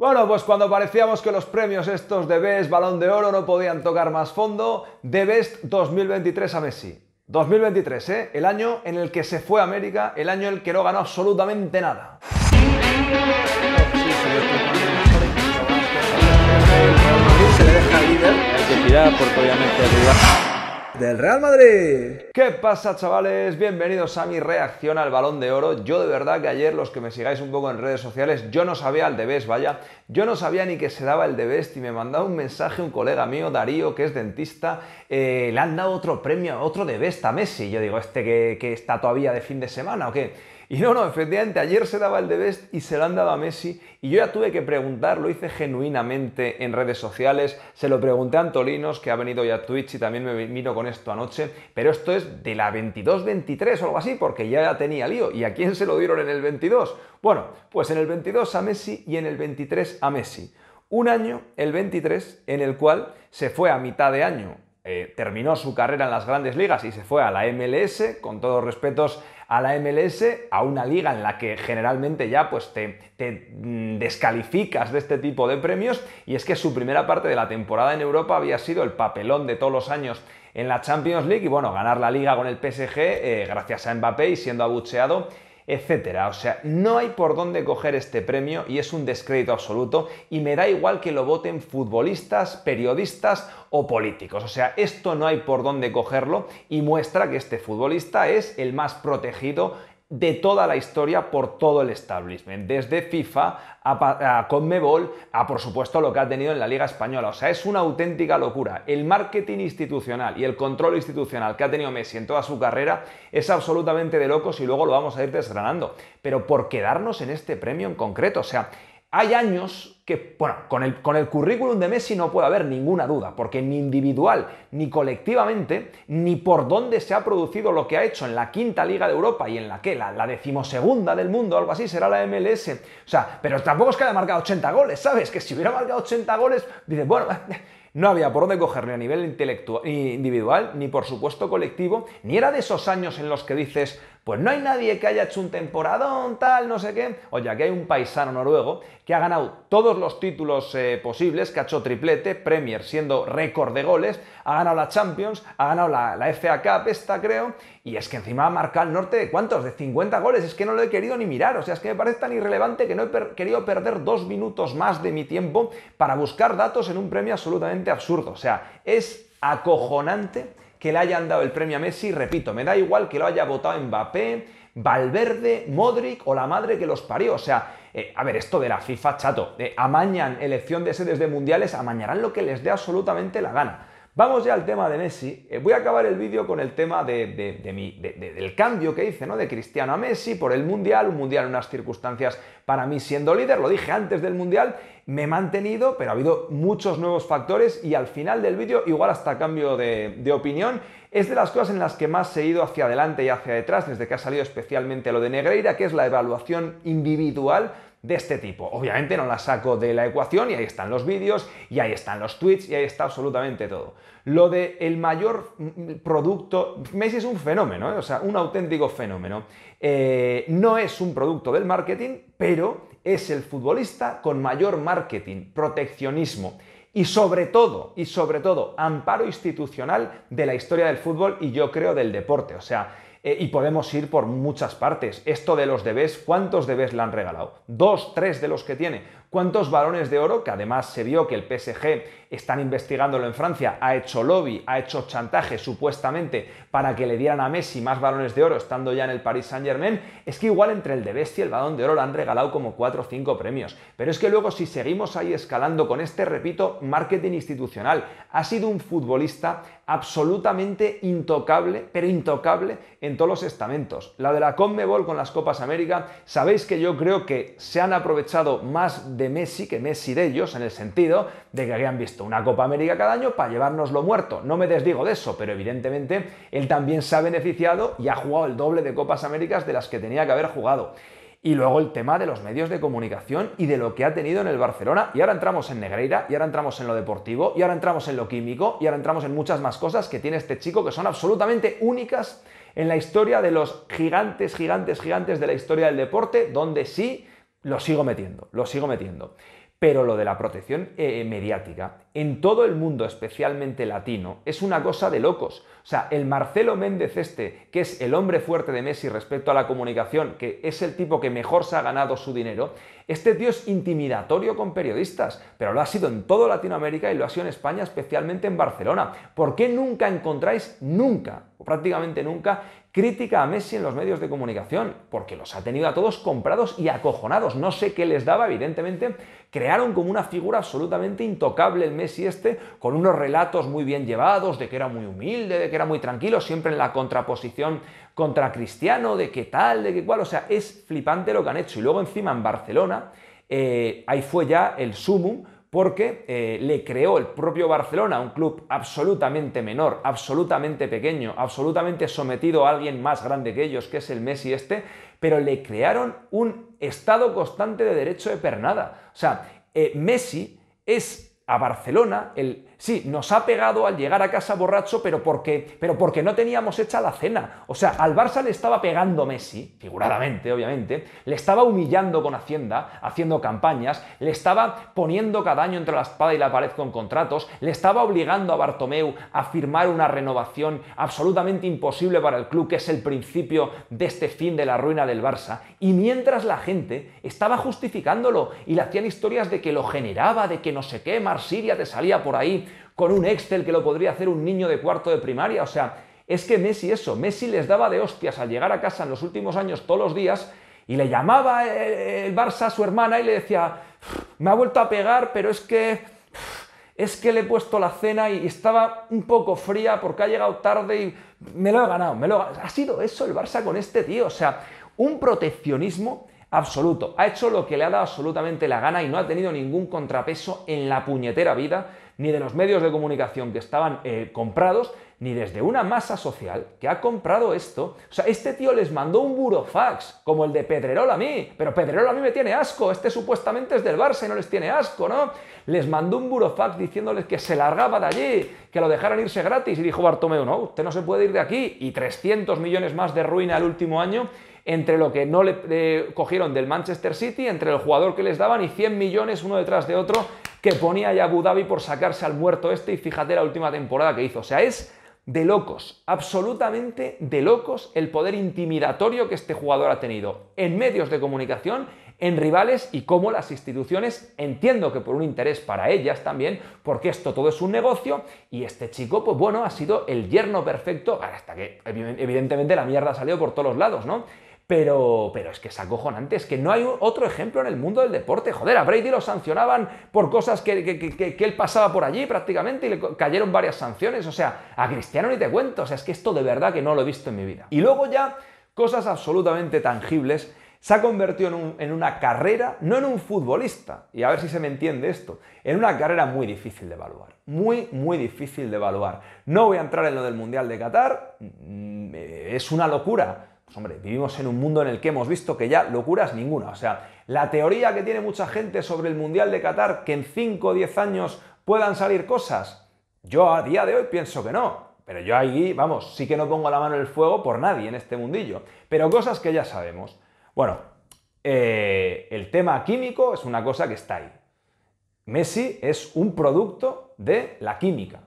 Bueno, pues cuando parecíamos que los premios estos de Best Balón de Oro no podían tocar más fondo, de Best 2023 a Messi. 2023, ¿eh? El año en el que se fue a América, el año en el que no ganó absolutamente nada del Real Madrid. ¿Qué pasa chavales? Bienvenidos a mi reacción al balón de oro. Yo de verdad que ayer los que me sigáis un poco en redes sociales, yo no sabía el best, vaya. Yo no sabía ni que se daba el De best y me mandaba un mensaje un colega mío, Darío, que es dentista, eh, le han dado otro premio, otro De Best a Messi. Yo digo, ¿este que, que está todavía de fin de semana o qué? Y no, no, efectivamente, ayer se daba el de Best y se lo han dado a Messi. Y yo ya tuve que preguntar, lo hice genuinamente en redes sociales, se lo pregunté a Antolinos, que ha venido ya a Twitch y también me vino con esto anoche. Pero esto es de la 22-23 o algo así, porque ya tenía lío. ¿Y a quién se lo dieron en el 22? Bueno, pues en el 22 a Messi y en el 23 a Messi. Un año, el 23, en el cual se fue a mitad de año eh, terminó su carrera en las grandes ligas y se fue a la MLS, con todos respetos a la MLS, a una liga en la que generalmente ya pues, te, te mm, descalificas de este tipo de premios, y es que su primera parte de la temporada en Europa había sido el papelón de todos los años en la Champions League y bueno, ganar la liga con el PSG eh, gracias a Mbappé y siendo abucheado etcétera. O sea, no hay por dónde coger este premio y es un descrédito absoluto y me da igual que lo voten futbolistas, periodistas o políticos. O sea, esto no hay por dónde cogerlo y muestra que este futbolista es el más protegido de toda la historia por todo el establishment, desde FIFA a, Conmebol, a por supuesto lo que ha tenido en la Liga Española. O sea, es una auténtica locura. El marketing institucional y el control institucional que ha tenido Messi en toda su carrera es absolutamente de locos y luego lo vamos a ir desgranando. Pero por quedarnos en este premio en concreto, o sea, hay años que, bueno, con el, con el currículum de Messi no puede haber ninguna duda, porque ni individual, ni colectivamente, ni por dónde se ha producido lo que ha hecho en la quinta liga de Europa y en la que la, la decimosegunda del mundo, algo así, será la MLS. O sea, pero tampoco es que haya marcado 80 goles, ¿sabes? Que si hubiera marcado 80 goles, dices, bueno... No había por dónde cogerle a nivel intelectual, individual, ni por supuesto colectivo, ni era de esos años en los que dices, pues no hay nadie que haya hecho un temporadón, tal, no sé qué. Oye, que hay un paisano noruego que ha ganado todos los títulos eh, posibles, que ha hecho triplete, Premier siendo récord de goles, ha ganado la Champions, ha ganado la, FA Cup, esta creo, y es que encima ha marcado el norte de cuántos, de 50 goles, es que no lo he querido ni mirar, o sea, es que me parece tan irrelevante que no he querido perder dos minutos más de mi tiempo para buscar datos en un premio absolutamente absurdo, o sea, es acojonante que le hayan dado el premio a Messi, repito, me da igual que lo haya votado Mbappé, Valverde, Modric o la madre que los parió. O sea, eh, a ver, esto de la FIFA, chato, eh, amañan elección de sedes de mundiales, amañarán lo que les dé absolutamente la gana. Vamos ya al tema de Messi. Eh, voy a acabar el vídeo con el tema del cambio que hice, ¿no? De Cristiano a Messi por el Mundial, un Mundial en unas circunstancias para mí siendo líder, lo dije antes del Mundial, me he mantenido, pero ha habido muchos nuevos factores y al final del vídeo, igual hasta cambio de opinión, es de las cosas en las que más he ido hacia adelante y hacia detrás desde que ha salido especialmente lo de Negreira, que es la evaluación individual de este tipo. Obviamente no la saco de la ecuación y ahí están los vídeos y ahí están los tweets y ahí está absolutamente todo. Lo de el mayor mm, mm, producto, Messi es un fenómeno, ¿eh? o sea, un auténtico fenómeno. Eh, no es un producto del marketing, pero es el futbolista con mayor marketing, proteccionismo y sobre todo, y sobre todo, amparo institucional de la historia del fútbol y yo creo del deporte. O sea, eh, y podemos ir por muchas partes. Esto de los debes, ¿cuántos debes le han regalado? ¿Dos, tres de los que tiene? ¿Cuántos balones de oro, que además se vio que el PSG están investigándolo en Francia, ha hecho lobby, ha hecho chantaje supuestamente para que le dieran a Messi más balones de oro estando ya en el Paris Saint Germain? Es que igual entre el de Bestia y el balón de oro han regalado como 4 o 5 premios. Pero es que luego si seguimos ahí escalando con este, repito, marketing institucional, ha sido un futbolista absolutamente intocable, pero intocable en todos los estamentos. La de la Conmebol con las Copas América, sabéis que yo creo que se han aprovechado más de Messi que Messi de ellos, en el sentido de que habían visto una Copa América cada año para llevárnoslo muerto. No me desdigo de eso, pero evidentemente él también se ha beneficiado y ha jugado el doble de Copas Américas de las que tenía que haber jugado. Y luego el tema de los medios de comunicación y de lo que ha tenido en el Barcelona. Y ahora entramos en Negreira, y ahora entramos en lo deportivo, y ahora entramos en lo químico, y ahora entramos en muchas más cosas que tiene este chico que son absolutamente únicas en la historia de los gigantes, gigantes, gigantes de la historia del deporte, donde sí lo sigo metiendo, lo sigo metiendo. Pero lo de la protección eh, eh, mediática, en todo el mundo, especialmente latino, es una cosa de locos. O sea, el Marcelo Méndez este, que es el hombre fuerte de Messi respecto a la comunicación, que es el tipo que mejor se ha ganado su dinero, este tío es intimidatorio con periodistas, pero lo ha sido en toda Latinoamérica y lo ha sido en España, especialmente en Barcelona. ¿Por qué nunca encontráis, nunca, o prácticamente nunca, crítica a Messi en los medios de comunicación, porque los ha tenido a todos comprados y acojonados. No sé qué les daba, evidentemente, crearon como una figura absolutamente intocable el Messi este, con unos relatos muy bien llevados, de que era muy humilde, de que era muy tranquilo, siempre en la contraposición contra Cristiano, de qué tal, de qué cual, o sea, es flipante lo que han hecho. Y luego encima en Barcelona, eh, ahí fue ya el sumum, porque eh, le creó el propio Barcelona, un club absolutamente menor, absolutamente pequeño, absolutamente sometido a alguien más grande que ellos, que es el Messi este, pero le crearon un estado constante de derecho de pernada. O sea, eh, Messi es a Barcelona el Sí, nos ha pegado al llegar a casa borracho, pero porque, pero porque no teníamos hecha la cena. O sea, al Barça le estaba pegando Messi, figuradamente, obviamente, le estaba humillando con Hacienda, haciendo campañas, le estaba poniendo cada año entre la espada y la pared con contratos, le estaba obligando a Bartomeu a firmar una renovación absolutamente imposible para el club, que es el principio de este fin de la ruina del Barça. Y mientras la gente estaba justificándolo y le hacían historias de que lo generaba, de que no sé qué, Marsiria te salía por ahí con un Excel que lo podría hacer un niño de cuarto de primaria. O sea, es que Messi eso, Messi les daba de hostias al llegar a casa en los últimos años todos los días y le llamaba eh, eh, el Barça a su hermana y le decía, me ha vuelto a pegar, pero es que es que le he puesto la cena y estaba un poco fría porque ha llegado tarde y me lo he ganado, me lo Ha sido eso el Barça con este tío, o sea, un proteccionismo absoluto. Ha hecho lo que le ha dado absolutamente la gana y no ha tenido ningún contrapeso en la puñetera vida ni de los medios de comunicación que estaban eh, comprados, ni desde una masa social que ha comprado esto. O sea, este tío les mandó un burofax, como el de Pedrerol a mí, pero Pedrerol a mí me tiene asco, este supuestamente es del Barça y no les tiene asco, ¿no? Les mandó un burofax diciéndoles que se largaba de allí, que lo dejaran irse gratis, y dijo Bartomeu, no, usted no se puede ir de aquí, y 300 millones más de ruina el último año entre lo que no le eh, cogieron del Manchester City, entre el jugador que les daban y 100 millones uno detrás de otro que ponía ya Abu Dhabi por sacarse al muerto este y fíjate la última temporada que hizo. O sea, es de locos, absolutamente de locos el poder intimidatorio que este jugador ha tenido en medios de comunicación, en rivales y cómo las instituciones, entiendo que por un interés para ellas también, porque esto todo es un negocio y este chico, pues bueno, ha sido el yerno perfecto, hasta que evidentemente la mierda ha salido por todos los lados, ¿no? Pero, es que es acojonante, es que no hay otro ejemplo en el mundo del deporte. Joder, a Brady lo sancionaban por cosas que, él pasaba por allí prácticamente y le cayeron varias sanciones. O sea, a Cristiano ni te cuento. O sea, es que esto de verdad que no lo he visto en mi vida. Y luego ya, cosas absolutamente tangibles se ha convertido en, una carrera, no en un futbolista, y a ver si se me entiende esto, en una carrera muy difícil de evaluar, muy, muy difícil de evaluar. No voy a entrar en lo del Mundial de Qatar, mm, es una locura pues hombre, vivimos en un mundo en el que hemos visto que ya locuras ninguna. O sea, la teoría que tiene mucha gente sobre el Mundial de Qatar, que en 5 o 10 años puedan salir cosas, yo a día de hoy pienso que no. Pero yo ahí, vamos, sí que no pongo la mano en el fuego por nadie en este mundillo. Pero cosas que ya sabemos. Bueno, eh, el tema químico es una cosa que está ahí. Messi es un producto de la química,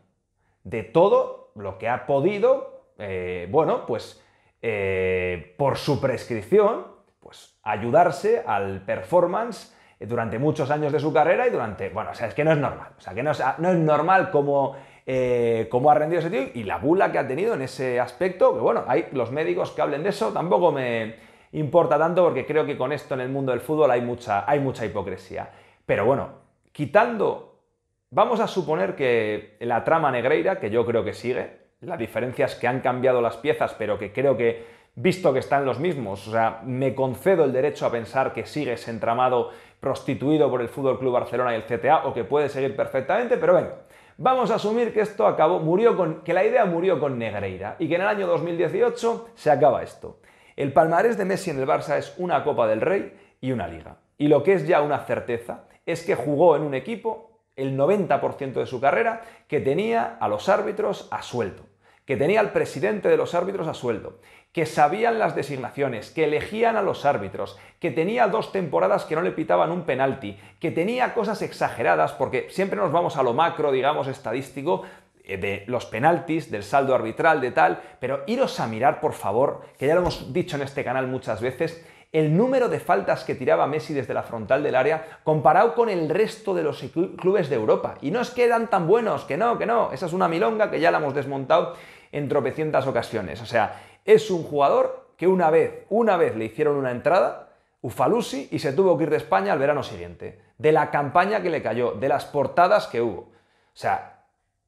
de todo lo que ha podido, eh, bueno, pues eh, por su prescripción, pues ayudarse al performance eh, durante muchos años de su carrera y durante, bueno, o sea, es que no es normal, o sea, que no es, no es normal como, eh, cómo ha rendido ese tío y la bula que ha tenido en ese aspecto, que bueno, hay los médicos que hablen de eso, tampoco me importa tanto porque creo que con esto en el mundo del fútbol hay mucha, hay mucha hipocresía. Pero bueno, quitando, vamos a suponer que la trama negreira, que yo creo que sigue, la diferencia es que han cambiado las piezas, pero que creo que visto que están los mismos. O sea, me concedo el derecho a pensar que sigue ese entramado prostituido por el Fútbol Club Barcelona y el CTA o que puede seguir perfectamente, pero bueno. Vamos a asumir que esto acabó, murió con, que la idea murió con Negreira y que en el año 2018 se acaba esto. El palmarés de Messi en el Barça es una Copa del Rey y una Liga. Y lo que es ya una certeza es que jugó en un equipo el 90% de su carrera que tenía a los árbitros a suelto que tenía al presidente de los árbitros a sueldo, que sabían las designaciones, que elegían a los árbitros, que tenía dos temporadas que no le pitaban un penalti, que tenía cosas exageradas, porque siempre nos vamos a lo macro, digamos, estadístico, eh, de los penaltis, del saldo arbitral, de tal, pero iros a mirar, por favor, que ya lo hemos dicho en este canal muchas veces, el número de faltas que tiraba Messi desde la frontal del área comparado con el resto de los clubes de Europa. Y no es que eran tan buenos, que no, que no, esa es una milonga que ya la hemos desmontado en tropecientas ocasiones. O sea, es un jugador que una vez, una vez le hicieron una entrada, Ufalusi, y se tuvo que ir de España al verano siguiente, de la campaña que le cayó, de las portadas que hubo. O sea,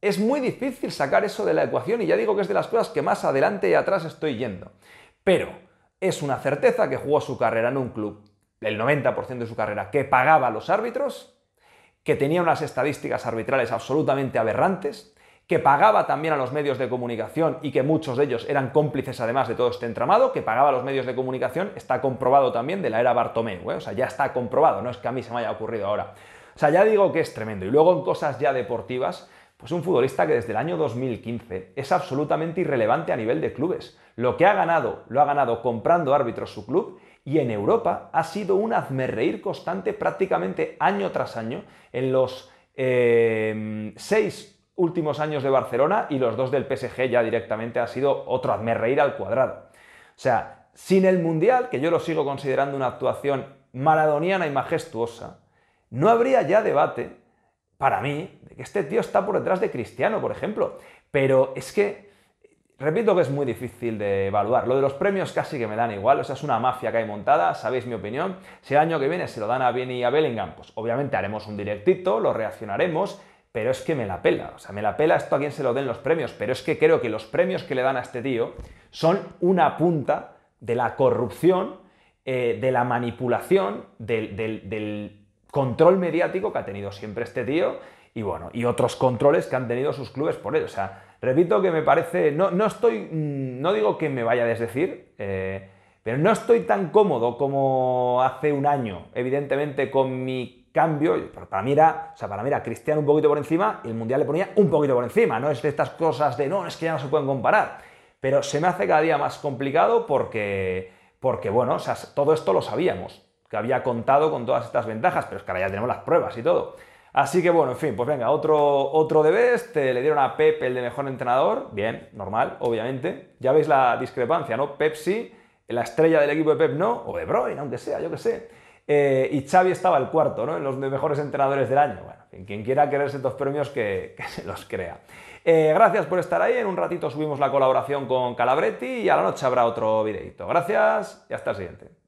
es muy difícil sacar eso de la ecuación y ya digo que es de las cosas que más adelante y atrás estoy yendo. Pero es una certeza que jugó su carrera en un club, el 90% de su carrera, que pagaba a los árbitros, que tenía unas estadísticas arbitrales absolutamente aberrantes, que pagaba también a los medios de comunicación y que muchos de ellos eran cómplices además de todo este entramado, que pagaba a los medios de comunicación, está comprobado también de la era Bartomeu, ¿eh? o sea, ya está comprobado, no es que a mí se me haya ocurrido ahora. O sea, ya digo que es tremendo. Y luego en cosas ya deportivas, pues un futbolista que desde el año 2015 es absolutamente irrelevante a nivel de clubes. Lo que ha ganado, lo ha ganado comprando árbitros su club y en Europa ha sido un hazmerreír constante prácticamente año tras año en los em, seis últimos años de Barcelona y los dos del PSG ya directamente ha sido otro hazmerreír al cuadrado. O sea, sin el Mundial, que yo lo sigo considerando una actuación maradoniana y majestuosa, no habría ya debate para mí de que este tío está por detrás de Cristiano, por ejemplo. Pero es que, repito que es muy difícil de evaluar. Lo de los premios casi que me dan igual, o sea, es una mafia que hay montada, sabéis mi opinión. Si el año que viene se lo dan a Bien y a Bellingham, pues obviamente haremos un directito, lo reaccionaremos, pero es que me la pela, o sea, me la pela esto a quien se lo den los premios, pero es que creo que los premios que le dan a este tío son una punta de la corrupción, eh, de la manipulación, del control mediático que ha tenido siempre este tío y bueno, y otros controles que han tenido sus clubes por él. O sea, repito que me parece, no, no estoy, mm, no digo que me vaya a desdecir, eh, pero no estoy tan cómodo como hace un año, evidentemente con mi cambio, para mí era, o sea, para mira Cristiano un poquito por encima y el Mundial le ponía un poquito por encima, no es de estas cosas de no, es que ya no se pueden comparar, pero se me hace cada día más complicado porque, porque bueno, todo esto lo sabíamos, había contado con todas estas ventajas, pero es que ahora ya tenemos las pruebas y todo. Así que bueno, en fin, pues venga, otro, otro de best, eh, le dieron a Pep el de mejor entrenador, bien, normal, obviamente. Ya veis la discrepancia, ¿no? Pepsi, sí, la estrella del equipo de Pep no, o de Broin, aunque sea, yo qué sé. Eh, y Xavi estaba el cuarto, ¿no? En los mejores entrenadores del año. Bueno, quien quiera quererse estos premios, que, se los crea. Eh, gracias por estar ahí. En un ratito subimos la colaboración con Calabretti y a la noche habrá otro videito. Gracias y hasta el siguiente.